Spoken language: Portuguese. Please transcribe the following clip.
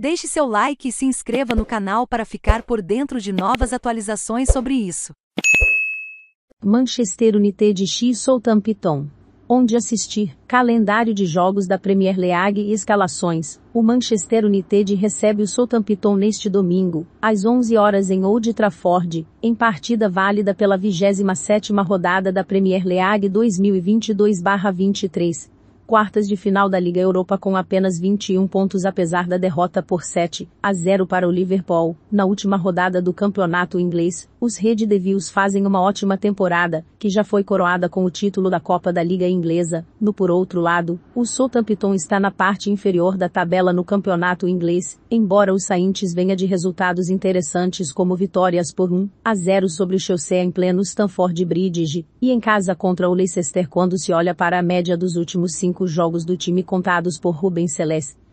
Deixe seu like e se inscreva no canal para ficar por dentro de novas atualizações sobre isso. Manchester United X Southampton. Onde assistir? Calendário de jogos da Premier League e escalações. O Manchester United recebe o Southampton neste domingo, às 11 horas em Old Trafford, em partida válida pela 27ª rodada da Premier League 2022/23, quartas de final da Liga Europa com apenas 21 pontos apesar da derrota por 7 a 0 para o Liverpool. Na última rodada do campeonato inglês, os Red Devils fazem uma ótima temporada, que já foi coroada com o título da Copa da Liga Inglesa. No por outro lado, o Southampton está na parte inferior da tabela no campeonato inglês, embora os saintes venha de resultados interessantes como vitórias por 1 a 0 sobre o Chelsea em pleno Stamford Bridge e em casa contra o Leicester quando se olha para a média dos últimos cinco cinco jogos do time contados por Rubens Celeste,